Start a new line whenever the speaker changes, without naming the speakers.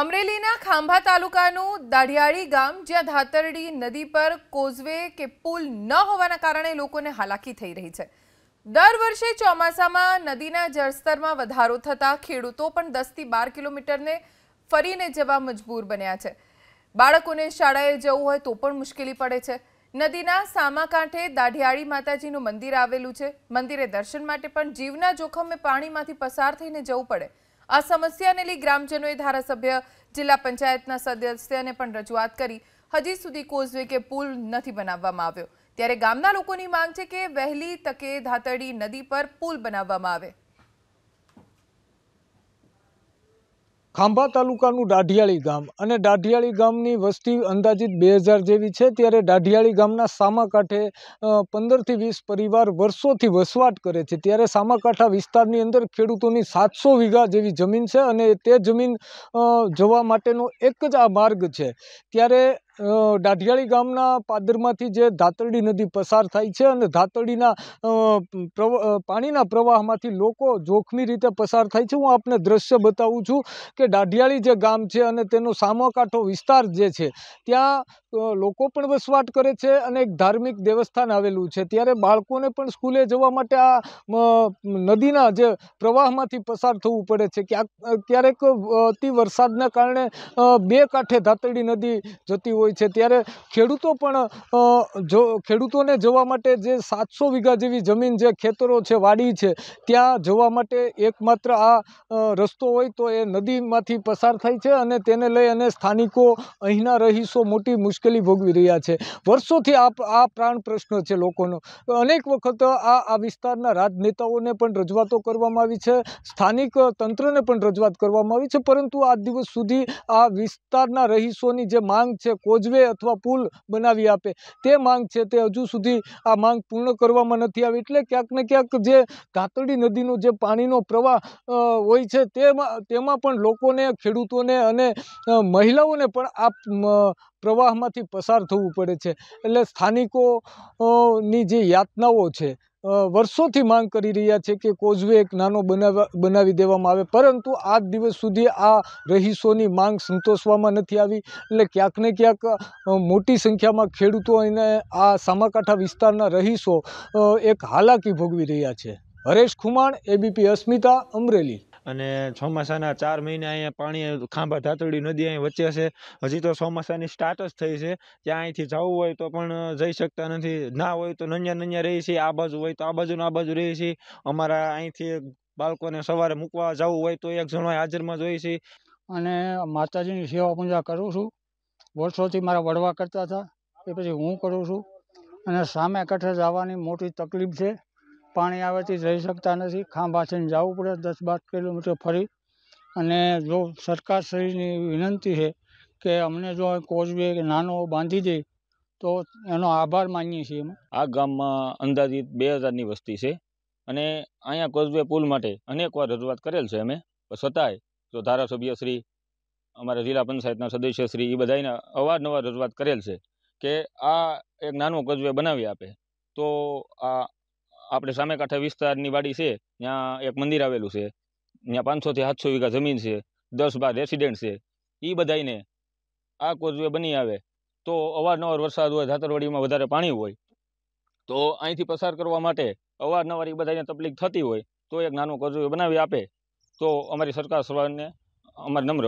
અમરેલીના ખાંભા તાલુકાનું દાઢિયાળી ગામ જ્યાં ધાતરડી નદી પર કોઝવે કે પુલ ન હોવાના કારણે લોકોને હાલાકી થઈ રહી છે દર વર્ષે ચોમાસામાં નદીના જળસ્તરમાં વધારો થતાં ખેડૂતો પણ દસથી બાર કિલોમીટરને ફરીને જવા મજબૂર બન્યા છે બાળકોને શાળાએ જવું હોય તો પણ મુશ્કેલી પડે છે નદીના સામા કાંઠે દાઢિયાળી માતાજીનું મંદિર આવેલું છે મંદિરે દર્શન માટે પણ જીવના જોખમે પાણીમાંથી પસાર થઈને જવું પડે આ સમસ્યાને લઈ ગ્રામજનોએ ધારાસભ્ય જિલ્લા પંચાયતના સદસ્યને પણ રજૂઆત કરી હજી સુધી કોઝવે કે પુલ નથી બનાવવામાં આવ્યો ત્યારે ગામના લોકોની માંગ છે કે વહેલી તકે ધાતડી નદી પર પુલ બનાવવામાં આવે
ખાંભા તાલુકાનું દાઢિયાળી ગામ અને દાઢિયાળી ગામની વસ્તી અંદાજિત બે હજાર જેવી છે ત્યારે દાઢિયાળી ગામના સામાકાંઠે પંદરથી વીસ પરિવાર વર્ષોથી વસવાટ કરે છે ત્યારે સામાકાંઠા વિસ્તારની અંદર ખેડૂતોની સાતસો વીઘા જેવી જમીન છે અને તે જમીન જવા માટેનો એક જ આ માર્ગ છે ત્યારે ડાઢિયાળી ગામના પાદરમાંથી જે ધાતરડી નદી પસાર થાય છે અને ધાતરડીના પાણીના પ્રવાહમાંથી લોકો જોખમી રીતે પસાર થાય છે હું આપને દ્રશ્ય બતાવું છું કે ડાઢિયાળી જે ગામ છે અને તેનો સામોકાંઠો વિસ્તાર જે છે ત્યાં લોકો પણ વસવાટ કરે છે અને એક ધાર્મિક દેવસ્થાન આવેલું છે ત્યારે બાળકોને પણ સ્કૂલે જવા માટે આ નદીના જે પ્રવાહમાંથી પસાર થવું પડે છે ક્યાંક ક્યારેક અતિ વરસાદના કારણે બે કાંઠે ધાતરડી નદી જતી હોય હોય છે ત્યારે ખેડૂતો પણ જો ખેડૂતોને જોવા માટે જે સાતસો વીઘા જેવી જમીન જે ખેતરો છે વાડી છે ત્યાં જોવા માટે એકમાત્ર આ રસ્તો હોય તો એ નદીમાંથી પસાર થાય છે અને તેને લઈ અને સ્થાનિકો અહીંના રહીશો મોટી મુશ્કેલી ભોગવી રહ્યા છે વર્ષોથી આ આ પ્રાણ પ્રશ્ન છે લોકોનો અનેક વખત આ આ વિસ્તારના રાજનેતાઓને પણ રજૂઆતો કરવામાં આવી છે સ્થાનિક તંત્રને પણ રજૂઆત કરવામાં આવી છે પરંતુ આ દિવસ સુધી આ વિસ્તારના રહીશોની જે માંગ છે કોઈ કોઝવે અથવા પુલ બનાવી આપે તે માંગ છે તે હજુ સુધી આ માંગ પૂર્ણ કરવામાં નથી આવી એટલે ક્યાંક ને ક્યાંક જે કાતડી નદીનો જે પાણીનો પ્રવાહ હોય છે તેમાં તેમાં પણ લોકોને ખેડૂતોને અને મહિલાઓને પણ આ પ્રવાહમાંથી પસાર થવું પડે છે એટલે સ્થાનિકોની જે યાતનાઓ છે વર્ષોથી માંગ કરી રહ્યા છે કે કોઝવે એક નાનો બનાવવા બનાવી દેવામાં આવે પરંતુ આજ દિવસ સુધી આ રહીશોની માંગ સંતોષવામાં નથી આવી એટલે ક્યાંક ને ક્યાંક મોટી સંખ્યામાં ખેડૂતો અને આ સામાકાંઠા વિસ્તારના રહીશો એક હાલાકી ભોગવી રહ્યા છે હરેશ ખુમાણ એબીપી અસ્મિતા અમરેલી
અને ચોમાસાના ચાર મહિના અહીંયા પાણી ખાંભા ધાતળી નદી અહીં વચ્ચે છે હજી તો ચોમાસાની સ્ટાર્ટ જ થઈ છે ત્યાં અહીંથી જવું હોય તો પણ જઈ શકતા નથી ના હોય તો નન્યા નન્યા રહી છીએ આ બાજુ હોય તો આ બાજુ આ બાજુ રહીએ છીએ અમારા અહીંથી બાળકોને સવારે મૂકવા જવું હોય તો એક જણો હાજરમાં જોઈએ છીએ
અને માતાજીની સેવા પૂજા કરું છું વર્ષોથી મારા વડવા કરતા હતા એ પછી હું કરું છું અને સામે કઠે જવાની મોટી તકલીફ છે પાણી આવેથી જઈ શકતા નથી ખાંભાથીને જવું પડે દસ બાર કિલોમીટર ફરી અને જો સરકારશ્રીની વિનંતી છે કે અમને જો કોઝવે નાનો બાંધી દે તો એનો આભાર માનીએ છીએ અમે
આ ગામમાં અંદાજિત બે હજારની વસ્તી છે અને અહીંયા કોઝવે પુલ માટે અનેકવાર રજૂઆત કરેલ છે અમે છતાંય જો ધારાસભ્ય શ્રી અમારા જિલ્લા પંચાયતના સદસ્ય શ્રી એ બધાને અવારનવાર રજૂઆત કરેલ છે કે આ એક નાનો કજવે બનાવી આપે તો આ આપણે સામે કાંઠે વિસ્તારની વાડી છે ત્યાં એક મંદિર આવેલું છે ત્યાં પાંચસોથી સાતસો વીઘા જમીન છે દસ બાર રેસિડેન્ટ છે એ બધાને આ કોઝવે બની આવે તો અવારનવાર વરસાદ હોય ધાતરવાડીમાં વધારે પાણી હોય તો અહીંથી પસાર કરવા માટે અવારનવાર એ બધાને તકલીફ થતી હોય તો એક નાનું કોઝવે બનાવી આપે તો અમારી સરકાર સવારને અમારે નમ્ર